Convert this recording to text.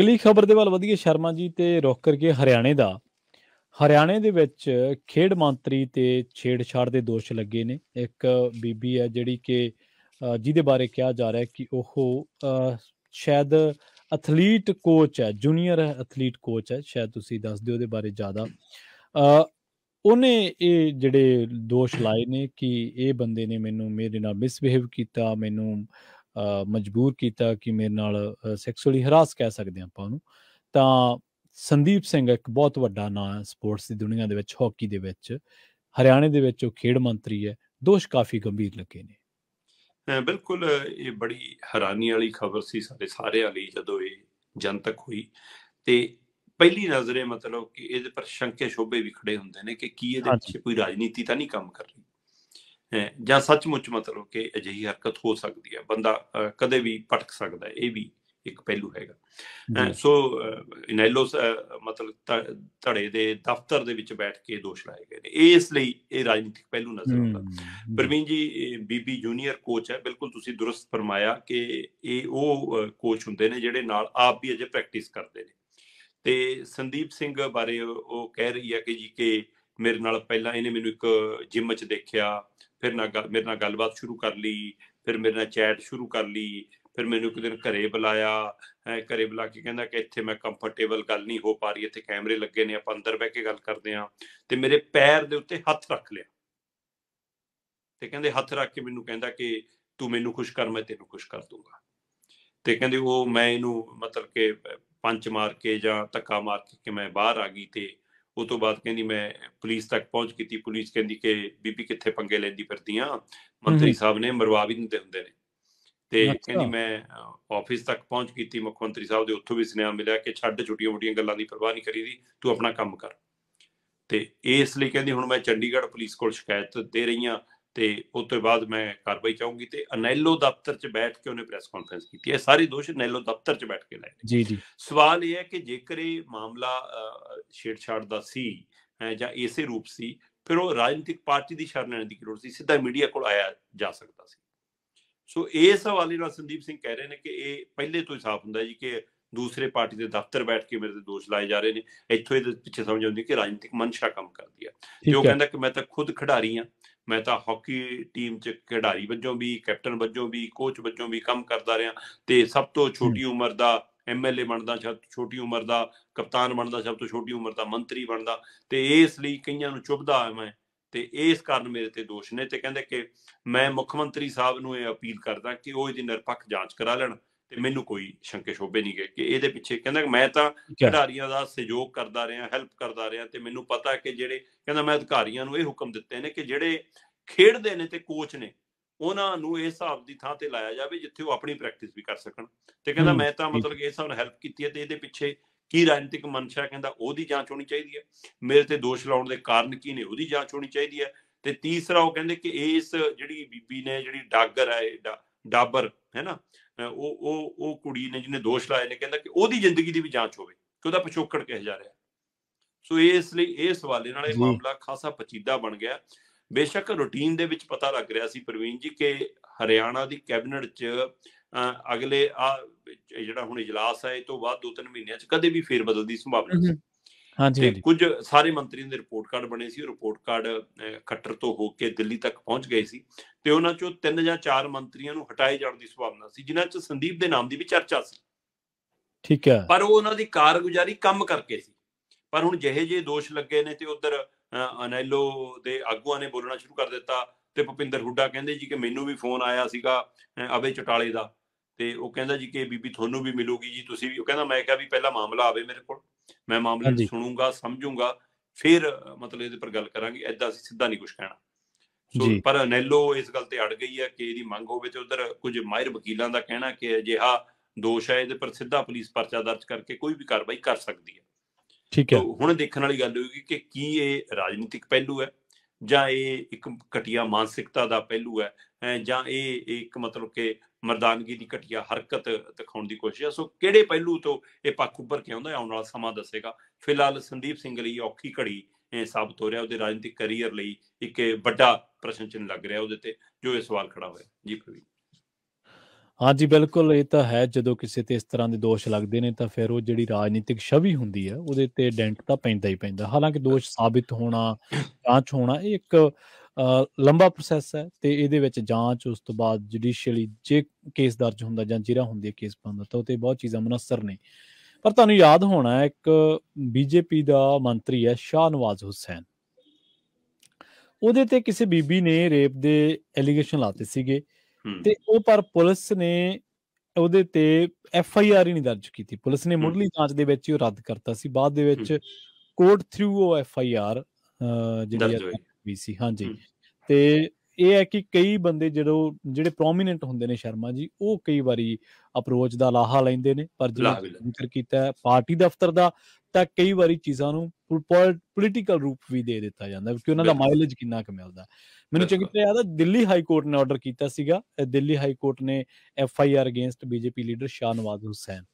ਅਗਲੀ ਖਬਰ ਦੇ ਵੱਲ ਵਧੀਏ ਸ਼ਰਮਾ ਜੀ ਤੇ ਰੁਕ ਕਰਕੇ ਹਰਿਆਣੇ ਦਾ ਹਰਿਆਣੇ ਦੇ ਵਿੱਚ ਖੇਡ ਮੰਤਰੀ ਤੇ ਛੇੜਛਾੜ ਦੇ ਦੋਸ਼ ਲੱਗੇ ਨੇ ਇੱਕ ਬੀਬੀ ਹੈ ਜਿਹੜੀ ਕਿ ਜਿਹਦੇ ਬਾਰੇ ਕਿਹਾ ਜਾ ਰਿਹਾ ਹੈ ਕਿ ਉਹ ਸ਼ਾਇਦ ਐਥਲੀਟ ਕੋਚ ਹੈ ਜੂਨੀਅਰ ਐਥਲੀਟ ਕੋਚ ਹੈ ਸ਼ਾਇਦ ਤੁਸੀਂ ਦੱਸ ਦਿਓ ਉਹਦੇ ਬਾਰੇ ਜ਼ਿਆਦਾ ਉਹਨੇ ਇਹ ਜਿਹੜੇ ਦੋਸ਼ ਲਾਏ ਨੇ ਕਿ ਇਹ ਬੰਦੇ ਨੇ ਮੈਨੂੰ ਮੇਰੇ ਨਾਲ ਮਿਸਬਿਹੇਵ ਕੀਤਾ ਮੈਨੂੰ ਮਜਬੂਰ ਕੀਤਾ ਕਿ ਮੇਰੇ ਨਾਲ ਸੈਕਸੂਅਲੀ ਹਰਾਸ ਕਹਿ ਸਕਦੇ ਆਪਾਂ ਉਹਨੂੰ ਤਾਂ ਸੰਦੀਪ ਸਿੰਘ ਇੱਕ ਬਹੁਤ ਵੱਡਾ ਨਾਮ ਹੈ ਸਪੋਰਟਸ ਦੀ ਦੁਨੀਆ ਦੇ ਵਿੱਚ ਹਾਕੀ ਦੇ ਵਿੱਚ ਹਰਿਆਣੇ ਦੇ ਵਿੱਚ ਉਹ ਖੇਡ ਮੰਤਰੀ ਹੈ ਦੋਸ਼ ਕਾਫੀ ਗੰਭੀਰ ਲੱਗੇ ਨੇ ਬਿਲਕੁਲ ਇਹ ਬੜੀ ਹੈਰਾਨੀ ਵਾਲੀ ਖਬਰ ਸੀ ਸਾਡੇ ਸਾਰਿਆਂ ਲਈ ਜਦੋਂ ਇਹ ਜਨਤਕ ਹੋਈ ਤੇ ਪਹਿਲੀ ਨਜ਼ਰੇ ਮਤਲਬ ਕਿ ਇਹਦੇ ਪਰ ਸ਼ੰਕੇ ਸ਼ੋਭੇ ਵੀ ਖੜੇ ਹੁੰਦੇ ਨੇ ਕਿ ਕੀ ਇਹਦੇ ਵਿੱਚ ਕੋਈ ਰਾਜਨੀਤੀ ਤਾਂ ਨਹੀਂ ਕੰਮ ਕਰ ਰਹੀ ਜਾਂ ਸੱਚਮੁੱਚ ਮਤਲਬ ਕਿ ਅਜਿਹੀ ਹਰਕਤ ਹੋ ਸਕਦੀ ਹੈ ਬੰਦਾ ਕਦੇ ਵੀ ਪਟਕ ਸਕਦਾ ਹੈ ਇਹ ਵੀ ਇੱਕ ਪਹਿਲੂ ਹੈਗਾ ਸੋ ਇਨੈਲੋਸ ਮਤਲਬ ਧੜੇ ਦੇ ਦਫ਼ਤਰ ਦੇ ਵਿੱਚ ਬੈਠ ਕੇ ਦੋਸ਼ ਲਾਏ ਗਏ ਨੇ ਇਹ ਇਸ ਲਈ ਇਹ ਰਾਜਨੀਤਿਕ ਪਹਿਲੂ ਨਜ਼ਰ ਆਉਂਦਾ ਪ੍ਰਵੀਨ ਜੀ ਬੀਬੀ ਜੂਨੀਅਰ ਕੋਚ ਹੈ ਬਿਲਕੁਲ ਤੁਸੀਂ ਦੁਰਸਤ ਫਰਮਾਇਆ ਕਿ ਇਹ ਉਹ ਕੋਚ ਹੁੰਦੇ ਨੇ ਜਿਹੜੇ ਨਾਲ ਆਪ ਵੀ ਅਜੇ ਪ੍ਰੈਕਟਿਸ ਕਰਦੇ ਨੇ ਤੇ ਸੰਦੀਪ ਸਿੰਘ ਬਾਰੇ ਉਹ ਕਹਿ ਰਹੀ ਹੈ ਕਿ ਜੀ ਕਿ ਮੇਰੇ ਨਾਲ ਪਹਿਲਾਂ ਇਹਨੇ ਮੈਨੂੰ ਇੱਕ ਜਿਮ 'ਚ ਦੇਖਿਆ ਫਿਰ ਨਾ ਮੇਰੇ ਨਾਲ ਗੱਲਬਾਤ ਸ਼ੁਰੂ ਕਰ ਲਈ ਫਿਰ ਮੇਰੇ ਨਾਲ ਚੈਟ ਸ਼ੁਰੂ ਕਰ ਲਈ ਫਿਰ ਮੈਨੂੰ ਇੱਕ ਦਿਨ ਘਰੇ ਬੁਲਾਇਆ ਘਰੇ ਬੁਲਾ ਕੇ ਕਹਿੰਦਾ ਕਿ ਇੱਥੇ ਮੈਂ ਕੰਫਰਟੇਬਲ ਗੱਲ ਨਹੀਂ ਹੋ ਪਾ ਰਹੀ ਇੱਥੇ ਕੈਮਰੇ ਲੱਗੇ ਨੇ ਆਪਾਂ ਅੰਦਰ ਬਹਿ ਕੇ ਗੱਲ ਕਰਦੇ ਆ ਤੇ ਮੇਰੇ ਪੈਰ ਦੇ ਉੱਤੇ ਹੱਥ ਰੱਖ ਲਿਆ ਤੇ ਕਹਿੰਦੇ ਹੱਥ ਰੱਖ ਕੇ ਮੈਨੂੰ ਕਹਿੰਦਾ ਕਿ ਤੂੰ ਮੈਨੂੰ ਖੁਸ਼ ਕਰ ਮੈਂ ਤੈਨੂੰ ਖੁਸ਼ ਕਰ ਦੂੰਗਾ ਤੇ ਕਹਿੰਦੇ ਉਹ ਮੈਂ ਇਹਨੂੰ ਮਤਲਬ ਕਿ ਪੰਚ ਮਾਰ ਕੇ ਜਾਂ ਧੱਕਾ ਮਾਰ ਕੇ ਕਿ ਮੈਂ ਬਾਹਰ ਆ ਗਈ ਤੇ ਉਹ ਤੋਂ ਬਾਅਦ ਕਹਿੰਦੀ ਮੈਂ ਪੁਲਿਸ ਤੱਕ ਪਹੁੰਚ ਕੀਤੀ ਪੁਲਿਸ ਕਹਿੰਦੀ ਕਿ ਬੀਬੀ ਕਿੱਥੇ ਪੰਗੇ ਲੈਂਦੀ ਫਿਰਦੀ ਆ ਮੰਤਰੀ ਸਾਹਿਬ ਨੇ ਮਰਵਾ ਵੀ ਦਿੰਦੇ ਹੁੰਦੇ ਨੇ ਤੇ ਕਹਿੰਦੀ ਮੈਂ ਆਫਿਸ ਤੱਕ ਪਹੁੰਚ ਕੀਤੀ ਮੁੱਖ ਮੰਤਰੀ ਸਾਹਿਬ ਦੇ ਉੱਥੋਂ ਵੀ ਸੁਨੇਹਾ ਮਿਲਿਆ ਕਿ ਛੱਡ ਛੁੱਟੀਆਂ ਮੋਟੀਆਂ ਗੱਲਾਂ ਦੀ ਪਰਵਾਹ ਨਹੀਂ ਕਰੀਦੀ ਤੂੰ ਆਪਣਾ ਕੰਮ ਕਰ ਤੇ ਇਸ ਲਈ ਕਹਿੰਦੀ ਹੁਣ ਮੈਂ ਚੰਡੀਗੜ੍ਹ ਪੁਲਿਸ ਕੋਲ ਸ਼ਿਕਾਇਤ ਦੇ ਰਹੀ ਆ ਤੇ ਉਸ ਤੋਂ ਬਾਅਦ ਮੈਂ ਕਾਰਵਾਈ ਚਾਹੂੰਗੀ ਤੇ ਅਨੈਲੋ ਦਫ਼ਤਰ 'ਚ ਬੈਠ ਕੇ ਉਹਨੇ ਪ੍ਰੈਸ ਕਾਨਫਰੰਸ ਕੀਤੀ ਹੈ ਸਾਰੇ ਦੋਸ਼ ਅਨੈਲੋ ਦਫ਼ਤਰ 'ਚ ਬੈਠ ਕੇ ਲਾਏ ਜੀ ਜੀ ਸਵਾਲ ਇਹ ਹੈ ਕਿ ਜੇਕਰ ਇਹ ਮਾਮਲਾ ਛੇੜਛਾੜ ਦਾ ਸੀ ਜਾਂ ਇਸੇ ਰੂਪ ਸੀ ਫਿਰ ਉਹ ਰਾਜਨੀਤਿਕ ਪਾਰਟੀ ਦੀ ਸ਼ਰਨ ਲੈਣ ਦੀ ਲੋੜ ਸੀ ਸਿੱਧਾ ਮੀਡੀਆ ਕੋਲ ਆਇਆ ਜਾ ਸਕਦਾ ਸੀ ਸੋ ਇਸ ਹਵਾਲੇ ਨਾਲ ਸੰਦੀਪ ਸਿੰਘ ਕਹਿ ਰਹੇ ਨੇ ਕਿ ਇਹ ਪਹਿਲੇ ਤੋਂ ਹੀ ਸਾਫ਼ ਹੁੰਦਾ ਜੀ ਕਿ ਦੂਸਰੇ ਪਾਰਟੀ ਦੇ ਦਫ਼ਤਰ ਬੈਠ ਕੇ ਮੇਰੇ ਤੇ ਦੋਸ਼ ਲਾਏ ਜਾ ਰਹੇ ਨੇ ਇੱਥੋਂ ਇਹ ਪਿੱਛੇ ਸਮਝ ਆਉਂਦੀ ਕਿ ਰਾਜਨੀਤਿਕ ਮਨਸ਼ਾ ਕੰਮ ਕਰਦੀ ਆ ਤੇ ਉਹ ਕਹਿੰਦਾ ਕਿ ਮੈਂ ਤਾਂ ਖੁਦ ਖਿਡਾਰੀ ਆ ਮੈਂ ਤਾਂ ਹਾਕੀ ਟੀਮ 'ਚ ਖਿਡਾਰੀ ਵੱਜੋਂ ਵੀ ਕੈਪਟਨ ਵੱਜੋਂ ਵੀ ਕੋਚ ਵੱਜੋਂ ਵੀ ਕੰਮ ਕਰਦਾ ਰਿਹਾ ਤੇ ਸਭ ਤੋਂ ਛੋਟੀ ਉਮਰ ਦਾ ਐਮਐਲਏ ਬਣਦਾ ਛੋਟੀ ਉਮਰ ਦਾ ਕਪਤਾਨ ਬਣਦਾ ਸਭ ਤੋਂ ਛੋਟੀ ਉਮਰ ਦਾ ਮੰਤਰੀ ਬਣਦਾ ਤੇ ਇਸ ਲਈ ਕਈਆਂ ਨੂੰ ਚੁਭਦਾ ਆ ਮੈਂ ਤੇ ਇਸ ਕਾਰਨ ਮੇਰੇ ਤੇ ਦੋਸ਼ ਨੇ ਤੇ ਕਹਿੰਦੇ ਕਿ ਮੈਂ ਮੁੱਖ ਮੰਤਰੀ ਸਾਹਿਬ ਨੂੰ ਇਹ ਅਪੀਲ ਕਰਦਾ ਕਿ ਉਹ ਇਹਦੀ ਨਿਰਪੱਖ ਜਾਂਚ ਕਰਾ ਲੈਣ ਤੇ ਮੈਨੂੰ ਕੋਈ ਸ਼ੰਕੇ ਸ਼ੋਭੇ ਨਹੀਂ ਗਏ ਕਿ ਇਹਦੇ ਪਿੱਛੇ ਕਹਿੰਦਾ ਮੈਂ ਤਾਂ ਖਿਡਾਰੀਆਂ ਦਾ ਸਹਿਯੋਗ ਕਰਦਾ ਰਿਹਾ ਹੈਲਪ ਕਰਦਾ ਰਿਹਾ ਤੇ ਮੈਨੂੰ ਪਤਾ ਕਿ ਜਿਹੜੇ ਕਹਿੰਦਾ ਮੈਂ ਅਧਿਕਾਰੀਆਂ ਨੂੰ ਇਹ ਹੁਕਮ ਦਿੱਤੇ ਨੇ ਕਿ ਜਿਹੜੇ ਖੇਡਦੇ ਨੇ ਤੇ ਕੋਚ ਨੇ ਉਹਨਾਂ ਨੂੰ ਇਸ ਹਿਸਾਬ ਦੀ ਥਾਂ ਤੇ ਲਾਇਆ ਜਾਵੇ ਜਿੱਥੇ ਉਹ ਆਪਣੀ ਪ੍ਰੈਕਟਿਸ ਵੀ ਕਰ ਸਕਣ ਤੇ ਕਹਿੰਦਾ ਮੈਂ ਤਾਂ ਮਤਲਬ ਇਸ ਹਿਸਾਬ ਨਾਲ ਹੈਲਪ ਕੀਤੀ ਹੈ ਤੇ ਇਹਦੇ ਪਿੱਛੇ ਕੀ ਰਾਜਨੀਤਿਕ ਮਨਸ਼ਾ ਕਹਿੰਦਾ ਉਹਦੀ ਜਾਂਚ ਹੋਣੀ ਚਾਹੀਦੀ ਹੈ ਮੇਰੇ ਤੇ ਦੋਸ਼ ਲਾਉਣ ਦੇ ਕਾਰਨ ਕੀ ਨੇ ਉਹਦੀ ਜਾਂਚ ਹੋਣੀ ਚਾਹੀਦੀ ਹੈ ਤੇ ਤੀਸਰਾ ਉਹ ਕਹਿੰਦੇ ਕਿ ਇਸ ਜਿਹੜੀ ਬੀਬੀ ਨੇ ਜਿਹੜੀ ਡਾਗਰ ਹੈ ਡਾਬਰ ਹੈ ਨਾ ਉਹ ਉਹ ਉਹ ਕੁੜੀ ਨੇ ਜਿਹਨੇ ਦੋਸ਼ ਲਾਇਆ ਨੇ ਕਹਿੰਦਾ ਕਿ ਉਹਦੀ ਜ਼ਿੰਦਗੀ ਦੀ ਵੀ ਜਾਂਚ ਹੋਵੇ ਕਿ ਉਹਦਾ ਪਿਛੋਕੜ ਕਿਹ ਜਾ ਰਿਹਾ ਸੋ ਇਸ ਲਈ ਇਹ ਸਵਾਲੇ ਨਾਲ ਇਹ ਮਾਮਲਾ ਖਾਸਾ ਪਚੀਦਾ ਬਣ ਗਿਆ ਬੇਸ਼ੱਕ ਰੁਟੀਨ ਦੇ ਵਿੱਚ ਪਤਾ ਲੱਗ ਰਿਹਾ ਸੀ ਪ੍ਰਵੀਨ ਜੀ ਕਿ ਹਰਿਆਣਾ ਦੀ ਕੈਬਨਿਟ 'ਚ ਅਗਲੇ ਆ ਜਿਹੜਾ ਹੁਣ ਇਜਲਾਸ ਹੈ ਇਹ ਤੋਂ ਬਾਅਦ 2-3 ਮਹੀਨਿਆਂ 'ਚ ਕਦੇ ਵੀ ਫੇਰ ਬਦਲ ਦੀ ਸੰਭਾਵਨਾ ਹੈ ਹਾਂਜੀ ਕੁਝ ਸਾਰੇ ਮੰਤਰੀਆਂ ਦੇ ਰਿਪੋਰਟ ਕਾਰਡ ਬਣੇ ਸੀ ਰਿਪੋਰਟ ਕਾਰਡ ਖੱਟਰ ਤੋਂ ਹੋ ਕੇ ਦਿੱਲੀ ਤੱਕ ਪਹੁੰਚ ਗਏ ਸੀ ਤੇ ਉਹਨਾਂ ਚੋਂ ਤਿੰਨ ਜਾਂ ਚਾਰ ਮੰਤਰੀਆਂ ਨੂੰ ਹਟਾਏ ਜਾਣ ਦੀ ਸੰਭਾਵਨਾ ਸੀ ਜਿਨ੍ਹਾਂ 'ਚ ਸੰਦੀਪ ਦੇ ਨਾਮ ਦੀ ਵੀ ਚਰਚਾ ਸੀ ਠੀਕ ਹੈ ਪਰ ਉਹ ਉਹਨਾਂ ਦੀ ਕਾਰਗੁਜ਼ਾਰੀ ਕੰਮ ਕਰਕੇ ਸੀ ਪਰ ਹੁਣ ਜਿਹੇ ਜਿਹੇ ਦੋਸ਼ ਲੱਗੇ ਨੇ ਤੇ ਉਧਰ ਅਨੈਲੋ ਦੇ ਆਗੂਆਂ ਨੇ ਬੋਲਣਾ ਸ਼ੁਰੂ ਕਰ ਦਿੱਤਾ ਤੇ ਭੁਪਿੰਦਰ ਹੁੱਡਾ ਕਹਿੰਦੇ ਜੀ ਕਿ ਮੈਨੂੰ ਵੀ ਫੋਨ ਆਇਆ ਸੀਗਾ ਅਵੇ ਚਟਾਲੇ ਦਾ ਤੇ ਉਹ ਕਹਿੰਦਾ ਜੀ ਕਿ ਬੀਬੀ ਤੁਹਾਨੂੰ ਵੀ ਮਿਲੂਗੀ ਜੀ ਤੁਸੀਂ ਵੀ ਉਹ ਕਹਿੰਦਾ ਮੈਂ ਕਿਹਾ ਵੀ ਪਹਿਲਾ ਮਾਮਲਾ ਆਵੇ ਮੇਰੇ ਕੋਲ ਮੈਂ ਮਾਮਲੇ ਨੂੰ ਸੁਣੂੰਗਾ ਸਮਝੂੰਗਾ ਫਿਰ ਮਤਲਬ ਇਹਦੇ ਪਰ ਗੱਲ ਕਰਾਂਗੇ ਐਦਾਂ ਅਸੀਂ ਸਿੱਧਾ ਨਹੀਂ ਕੁਝ ਕਹਿਣਾ ਸੋ ਪਰ ਨੈਲੋ ਇਸ ਗੱਲ ਤੇ ਅੜ ਗਈ ਹੈ ਕਿ ਇਹਦੀ ਮੰਗ ਹੋਵੇ ਤੇ ਉਧਰ ਕੁਝ ਮਾਹਿਰ ਵਕੀਲਾਂ ਦਾ ਕਹਿਣਾ ਕਿ ਅਜਿਹਾ ਦੋਸ਼ ਹੈ ਇਹਦੇ ਪਰ ਸਿੱਧਾ ਪੁਲਿਸ ਪਰਚਾ ਦਰਜ ਕਰਕੇ ਕੋਈ ਵੀ ਕਾਰਵਾਈ ਕਰ ਸਕਦੀ ਹੈ ਠੀਕ ਹੈ ਹੁਣ ਦੇਖਣ ਵਾਲੀ ਗੱਲ ਹੋਊਗੀ ਕਿ ਕੀ ਇਹ ਰਾਜਨੀਤਿਕ ਪਹਿਲੂ ਹੈ ਜਾਂ ਇਹ ਇੱਕ ਕਟਿਆ ਮਾਨਸਿਕਤਾ ਦਾ ਪਹਿਲੂ ਹੈ ਜਾਂ ਇਹ ਇੱਕ ਮਤਲਬ ਕਿ ਮਰਦਾਨਗੀ ਦੀ ਘਟਿਆ ਹਰਕਤ ਦਿਖਾਉਣ ਦੀ ਕੋਸ਼ਿਸ਼ ਹੈ ਸੋ ਕਿਹੜੇ ਪਹਿਲੂ ਤੋਂ ਇਹ ਪੱਖ ਉੱਪਰ ਕਿ ਆਉਂਦਾ ਆਉਣ ਵਾਲਾ ਸਮਾਂ ਦੱਸੇਗਾ ਫਿਲਹਾਲ ਸੰਦੀਪ ਸਿੰਘ ਲਈ ਔਖੀ ਘੜੀ ਸਾਬਤ ਹੋ ਰਿਹਾ ਉਹਦੇ ਰਾਜਨੀਤਿਕ ਕੈਰੀਅਰ ਲਈ ਇੱਕ ਵੱਡਾ ਪ੍ਰਸ਼ਨ ਚਿੰਨ ਲੱਗ ਰਿਹਾ ਉਹਦੇ ਤੇ ਜੋ ਇਹ ਸਵਾਲ ਖੜਾ ਹੋਇਆ ਜੀ ਪ੍ਰਵੀਨ ਹਾਂਜੀ ਬਿਲਕੁਲ ਇਹ ਤਾਂ ਹੈ ਜਦੋਂ ਕਿਸੇ ਤੇ ਇਸ ਤਰ੍ਹਾਂ ਦੇ ਦੋਸ਼ ਲੱਗਦੇ ਨੇ ਤਾਂ ਫਿਰ ਉਹ ਜਿਹੜੀ ਰਾਜਨੀਤਿਕ ਛਵੀ ਹੁੰਦੀ ਹੈ ਉਹਦੇ ਤੇ ਡੈਂਟ ਤਾਂ ਪੈਂਦਾ ਹੀ ਪੈਂਦਾ ਹਾਲਾਂਕਿ ਦੋਸ਼ ਸਾਬਿਤ ਹੋਣਾ ਜਾਂਚ ਹੋਣਾ ਇਹ ਇੱਕ ਲੰਬਾ ਪ੍ਰੋਸੈਸ ਹੈ ਤੇ ਇਹਦੇ ਵਿੱਚ ਜਾਂਚ ਉਸ ਤੋਂ ਬਾਅਦ ਜੁਡੀਸ਼ੀਅਲੀ ਜੇ ਕੇਸ ਦਰਜ ਹੁੰਦਾ ਜਾਂ ਜਿਹੜਾ ਹੁੰਦੀ ਹੈ ਕੇਸ ਪਾਉਂਦਾ ਤਾਂ ਉਤੇ ਬਹੁਤ ਚੀਜ਼ਾਂ ਮਨਸਰ ਨੇ ਪਰ ਤੁਹਾਨੂੰ ਯਾਦ ਹੋਣਾ ਹੈ ਇੱਕ ਬੀਜੇਪੀ ਦਾ ਮੰਤਰੀ ਹੈ ਸ਼ਾਹ ਨਵਾਜ਼ ਹੁਸੈਨ ਉਹਦੇ ਤੇ ਕਿਸੇ ਬੀਬੀ ਨੇ ਰੇਪ ਦੇ ਐਲੀਗੇਸ਼ਨ ਲਾਤੇ ਸੀਗੇ ਤੇ ਉਹ ਪਰ ਪੁਲਿਸ ਨੇ ਉਹਦੇ ਤੇ ਐਫ ਆਈ ਆਰ ਹੀ ਨਹੀਂ ਦਰਜ ਕੀਤੀ ਪੁਲਿਸ ਨੇ ਮੁੱਢਲੀ ਜਾਂਚ ਦੇ ਵਿੱਚ ਹੀ ਉਹ ਰੱਦ ਕਰਤਾ ਸੀ ਬਾਅਦ ਦੇ ਵਿੱਚ ਕੋਰਟ ਥਰੂ ਉਹ ਐਫ ਆਈ ਆਰ ਜਿਹੜੀ ਆ ਵੀ ਸੀ ਹਾਂਜੀ ਤੇ ਇਹ ਹੈ ਕਿ ਕਈ ਬੰਦੇ ਜਿਹੜੋ ਜਿਹੜੇ ਪ੍ਰੋਮਿਨੈਂਟ ਹੁੰਦੇ ਨੇ ਸ਼ਰਮਾ ਜੀ ਉਹ ਕਈ ਵਾਰੀ ਅਪਰੋਚ ਦਾ ਲਾਹਾ ਲੈਂਦੇ ਨੇ ਪਰ ਜਿਵੇਂ ਜ਼ਿਕਰ ਕੀਤਾ ਪਾਰਟੀ ਦਫ਼ਤਰ ਦਾ ਤਾਂ ਕਈ ਵਾਰੀ ਚੀਜ਼ਾਂ ਨੂੰ ਪੋਲੀਟੀਕਲ ਰੂਪ ਵੀ ਦੇ ਦਿੱਤਾ ਜਾਂਦਾ ਕਿਉਂਕਿ ਉਹਨਾਂ ਦਾ ਮਾਈਲੇਜ ਕਿੰਨਾ ਕੁ ਮਿਲਦਾ ਮੈਨੂੰ ਚੰਗੀ ਤਰ੍ਹਾਂ ਯਾਦ ਹੈ ਦਿੱਲੀ ਹਾਈ ਕੋਰਟ ਨੇ ਆਰਡਰ ਕੀਤਾ ਸੀਗਾ ਦਿੱਲੀ ਹਾਈ ਕੋਰਟ ਨੇ F I R against BJP leader Shahnawaz Hussain